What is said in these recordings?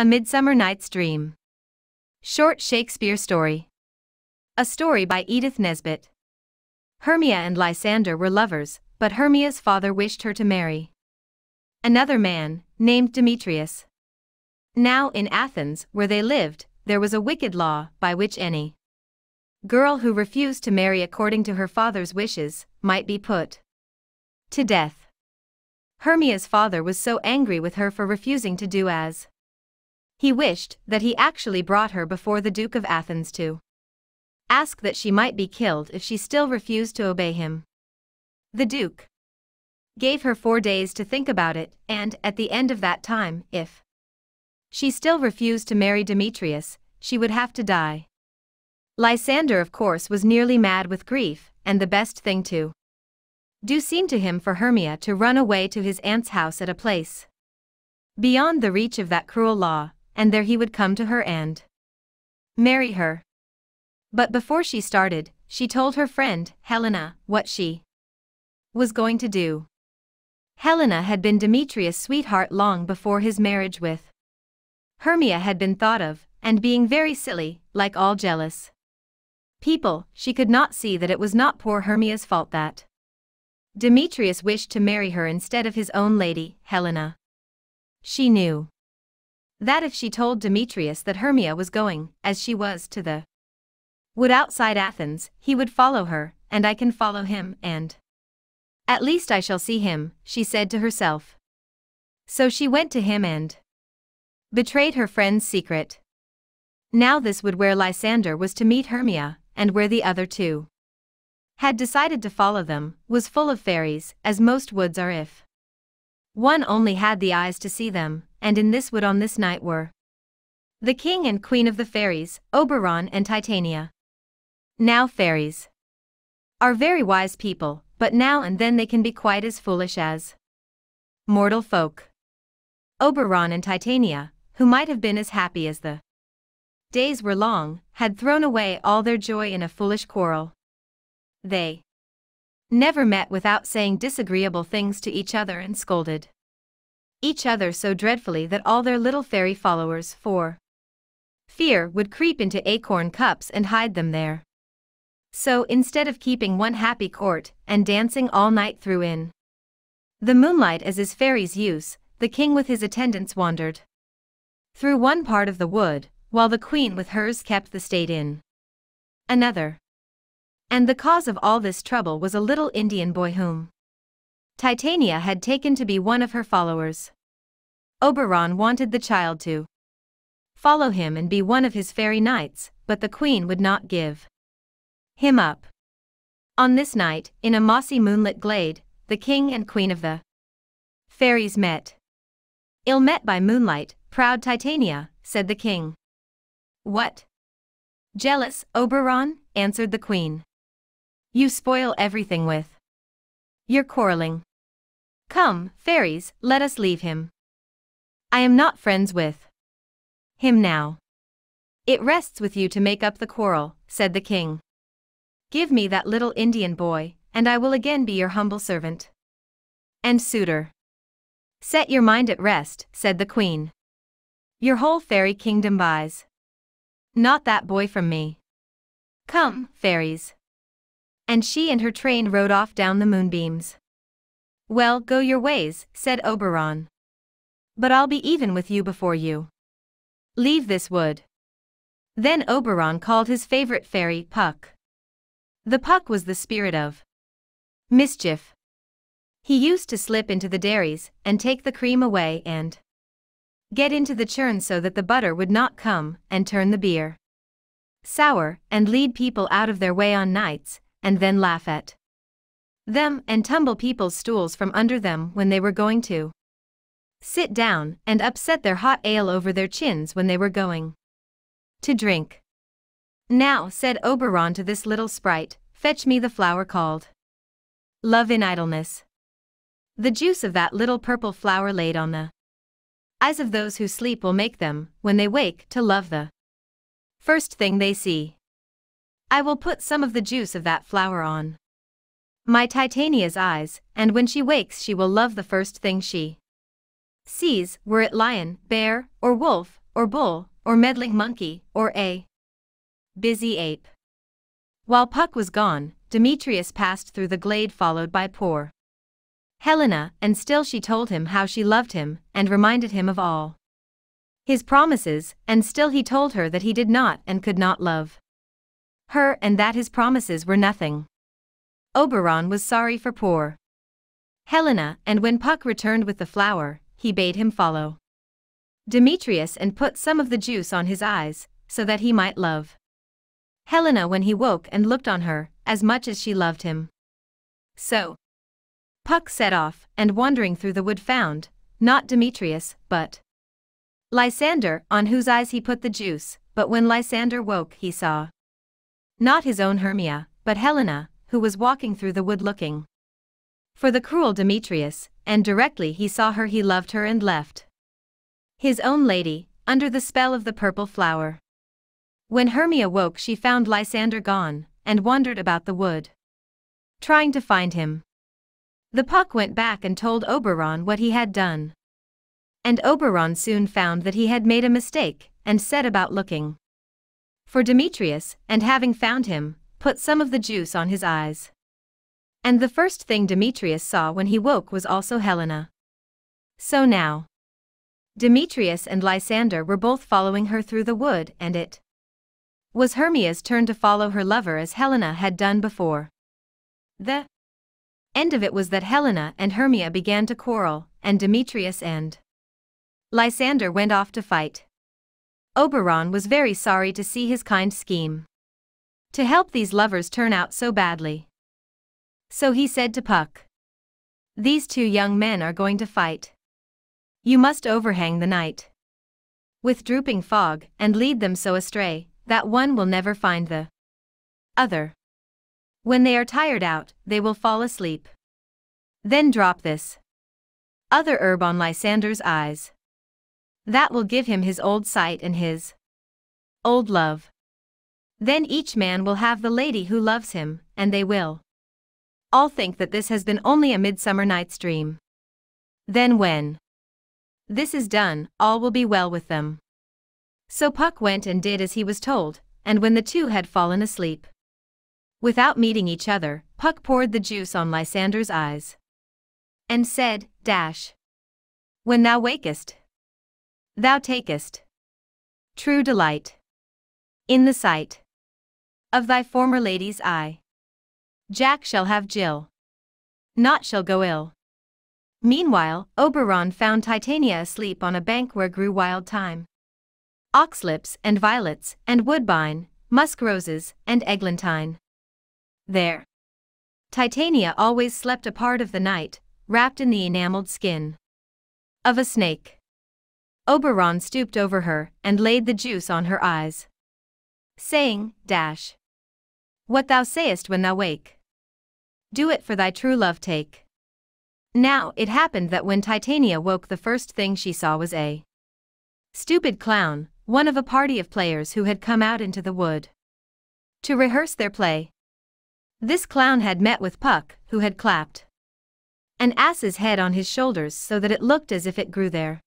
A Midsummer Night's Dream. Short Shakespeare Story. A story by Edith Nesbit. Hermia and Lysander were lovers, but Hermia's father wished her to marry another man, named Demetrius. Now in Athens, where they lived, there was a wicked law by which any girl who refused to marry according to her father's wishes might be put to death. Hermia's father was so angry with her for refusing to do as he wished that he actually brought her before the Duke of Athens to ask that she might be killed if she still refused to obey him. The Duke gave her four days to think about it, and, at the end of that time, if she still refused to marry Demetrius, she would have to die. Lysander of course was nearly mad with grief, and the best thing to do seemed to him for Hermia to run away to his aunt's house at a place beyond the reach of that cruel law, and there he would come to her and marry her. But before she started, she told her friend, Helena, what she was going to do. Helena had been Demetrius' sweetheart long before his marriage with Hermia had been thought of, and being very silly, like all jealous people, she could not see that it was not poor Hermia's fault that Demetrius wished to marry her instead of his own lady, Helena. She knew that if she told Demetrius that Hermia was going, as she was, to the wood outside Athens, he would follow her, and I can follow him, and at least I shall see him, she said to herself. So she went to him and betrayed her friend's secret. Now this would where Lysander was to meet Hermia, and where the other two had decided to follow them, was full of fairies, as most woods are if one only had the eyes to see them, and in this wood on this night were the king and queen of the fairies, Oberon and Titania. Now fairies are very wise people, but now and then they can be quite as foolish as mortal folk. Oberon and Titania, who might have been as happy as the days were long, had thrown away all their joy in a foolish quarrel. They never met without saying disagreeable things to each other and scolded each other so dreadfully that all their little fairy followers, for fear, would creep into acorn cups and hide them there. So instead of keeping one happy court and dancing all night through in the moonlight as is fairies' use, the king with his attendants wandered through one part of the wood, while the queen with hers kept the state in another. And the cause of all this trouble was a little Indian boy whom Titania had taken to be one of her followers. Oberon wanted the child to follow him and be one of his fairy knights, but the queen would not give him up. On this night, in a mossy moonlit glade, the king and queen of the fairies met. Ill met by moonlight, proud Titania, said the king. What? Jealous, Oberon, answered the queen. You spoil everything with your quarreling. Come, fairies, let us leave him. I am not friends with him now. It rests with you to make up the quarrel, said the king. Give me that little Indian boy, and I will again be your humble servant. And suitor. Set your mind at rest, said the queen. Your whole fairy kingdom buys. Not that boy from me. Come, fairies and she and her train rode off down the moonbeams. Well, go your ways, said Oberon. But I'll be even with you before you. Leave this wood. Then Oberon called his favorite fairy Puck. The Puck was the spirit of mischief. He used to slip into the dairies and take the cream away and get into the churn so that the butter would not come and turn the beer sour and lead people out of their way on nights and then laugh at them and tumble people's stools from under them when they were going to sit down and upset their hot ale over their chins when they were going to drink. Now, said Oberon to this little sprite, fetch me the flower called Love in Idleness. The juice of that little purple flower laid on the eyes of those who sleep will make them, when they wake, to love the first thing they see. I will put some of the juice of that flower on. My Titania's eyes, and when she wakes she will love the first thing she sees, were it lion, bear, or wolf, or bull, or meddling monkey, or a busy ape. While Puck was gone, Demetrius passed through the glade followed by poor Helena, and still she told him how she loved him, and reminded him of all his promises, and still he told her that he did not and could not love her and that his promises were nothing. Oberon was sorry for poor Helena, and when Puck returned with the flower, he bade him follow Demetrius and put some of the juice on his eyes, so that he might love Helena when he woke and looked on her, as much as she loved him. So Puck set off, and wandering through the wood found, not Demetrius, but Lysander, on whose eyes he put the juice, but when Lysander woke he saw not his own Hermia, but Helena, who was walking through the wood looking for the cruel Demetrius, and directly he saw her he loved her and left. His own lady, under the spell of the purple flower. When Hermia woke she found Lysander gone, and wandered about the wood. Trying to find him. The Puck went back and told Oberon what he had done. And Oberon soon found that he had made a mistake, and set about looking for Demetrius, and having found him, put some of the juice on his eyes. And the first thing Demetrius saw when he woke was also Helena. So now, Demetrius and Lysander were both following her through the wood, and it was Hermia's turn to follow her lover as Helena had done before. The end of it was that Helena and Hermia began to quarrel, and Demetrius and Lysander went off to fight. Oberon was very sorry to see his kind scheme. To help these lovers turn out so badly. So he said to Puck. These two young men are going to fight. You must overhang the night. With drooping fog, and lead them so astray, that one will never find the other. When they are tired out, they will fall asleep. Then drop this. Other herb on Lysander's eyes. That will give him his old sight and his old love. Then each man will have the lady who loves him, and they will all think that this has been only a midsummer night's dream. Then when this is done, all will be well with them. So Puck went and did as he was told, and when the two had fallen asleep, without meeting each other, Puck poured the juice on Lysander's eyes and said, Dash, when thou wakest, Thou takest true delight in the sight of thy former lady's eye. Jack shall have Jill. Naught shall go ill. Meanwhile, Oberon found Titania asleep on a bank where grew wild thyme. Oxlips and violets, and woodbine, musk roses, and eglantine. There. Titania always slept a part of the night, wrapped in the enameled skin of a snake. Oberon stooped over her and laid the juice on her eyes. Saying, Dash. What thou sayest when thou wake. Do it for thy true love take. Now it happened that when Titania woke the first thing she saw was a stupid clown, one of a party of players who had come out into the wood to rehearse their play. This clown had met with Puck, who had clapped an ass's head on his shoulders so that it looked as if it grew there.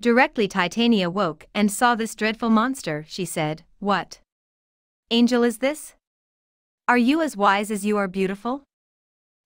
Directly Titania woke and saw this dreadful monster, she said, What? Angel is this? Are you as wise as you are beautiful?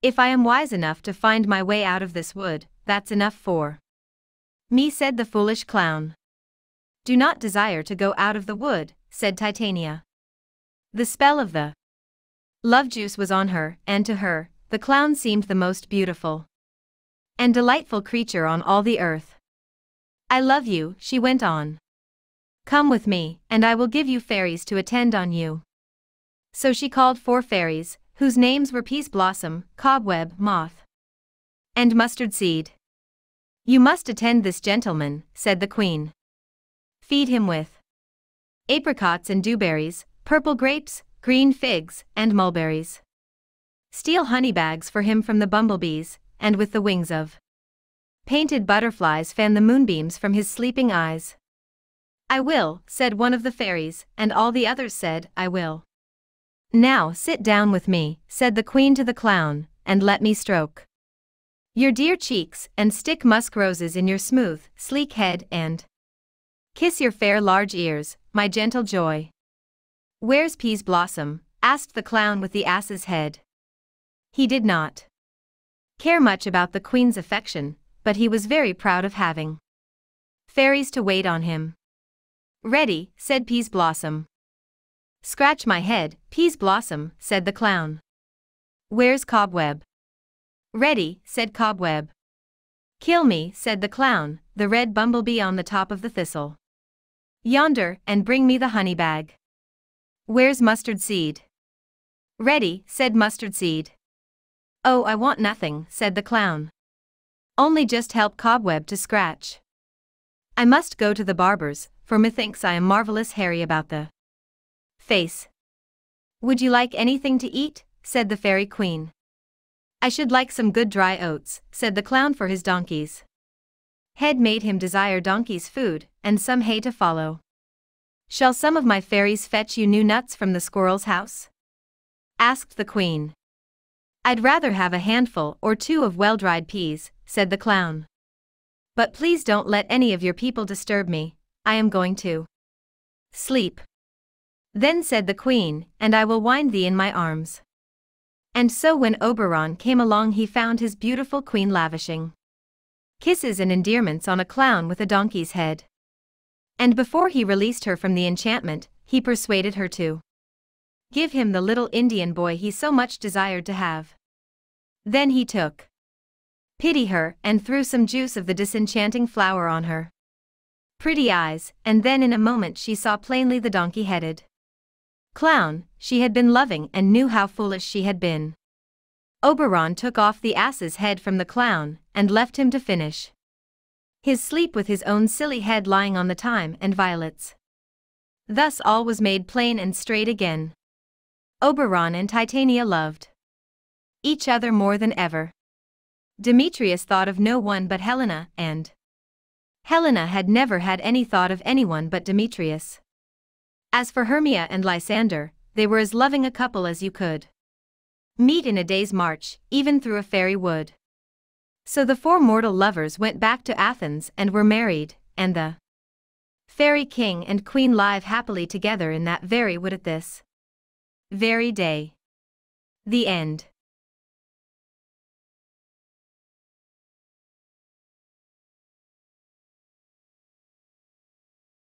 If I am wise enough to find my way out of this wood, that's enough for me said the foolish clown. Do not desire to go out of the wood, said Titania. The spell of the love juice was on her, and to her, the clown seemed the most beautiful and delightful creature on all the earth. I love you, she went on. Come with me, and I will give you fairies to attend on you. So she called four fairies, whose names were Peace Blossom, Cobweb, Moth, and Mustard Seed. You must attend this gentleman, said the queen. Feed him with apricots and dewberries, purple grapes, green figs, and mulberries. Steal honey bags for him from the bumblebees, and with the wings of Painted butterflies fan the moonbeams from his sleeping eyes. I will, said one of the fairies, and all the others said, I will. Now sit down with me, said the queen to the clown, and let me stroke your dear cheeks and stick musk roses in your smooth, sleek head and kiss your fair large ears, my gentle joy. Where's Peas Blossom? asked the clown with the ass's head. He did not care much about the queen's affection, but he was very proud of having fairies to wait on him. Ready, said Peas Blossom. Scratch my head, Peas Blossom, said the clown. Where's Cobweb? Ready, said Cobweb. Kill me, said the clown, the red bumblebee on the top of the thistle. Yonder, and bring me the honey bag. Where's Mustard Seed? Ready, said Mustard Seed. Oh, I want nothing, said the clown only just help Cobweb to scratch. I must go to the barber's, for methinks I am marvellous hairy about the face. Would you like anything to eat? said the fairy queen. I should like some good dry oats, said the clown for his donkeys. Head made him desire donkeys' food, and some hay to follow. Shall some of my fairies fetch you new nuts from the squirrel's house? asked the queen. I'd rather have a handful or two of well dried peas, said the clown. But please don't let any of your people disturb me, I am going to sleep. Then said the queen, and I will wind thee in my arms. And so when Oberon came along he found his beautiful queen lavishing kisses and endearments on a clown with a donkey's head. And before he released her from the enchantment, he persuaded her to give him the little Indian boy he so much desired to have. Then he took pity her, and threw some juice of the disenchanting flower on her. Pretty eyes, and then in a moment she saw plainly the donkey-headed clown she had been loving and knew how foolish she had been. Oberon took off the ass's head from the clown and left him to finish his sleep with his own silly head lying on the thyme and violets. Thus all was made plain and straight again. Oberon and Titania loved each other more than ever. Demetrius thought of no one but Helena, and Helena had never had any thought of anyone but Demetrius. As for Hermia and Lysander, they were as loving a couple as you could meet in a day's march, even through a fairy wood. So the four mortal lovers went back to Athens and were married, and the fairy king and queen live happily together in that very wood at this very day. The end.